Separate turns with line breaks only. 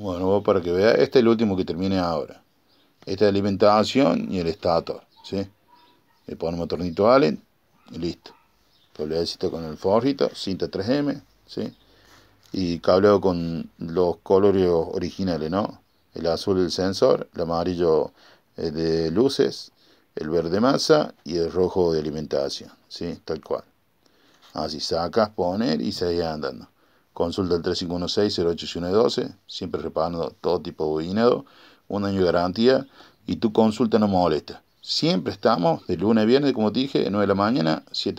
Bueno, para que vea, este es el último que termine ahora. Esta es alimentación y el estator, ¿sí? Le ponemos tornito Allen y listo. Cableadito con el forjito, cinta 3M, Y cableado con los colores originales, ¿no? El azul del sensor, el amarillo eh, de luces, el verde masa y el rojo de alimentación, ¿sí? Tal cual. Así sacas, pones y seguís andando. Consulta el 3516-08112, siempre reparando todo tipo de dinero, un año de garantía y tu consulta no molesta. Siempre estamos de lunes a viernes, como te dije, 9 de la mañana, 7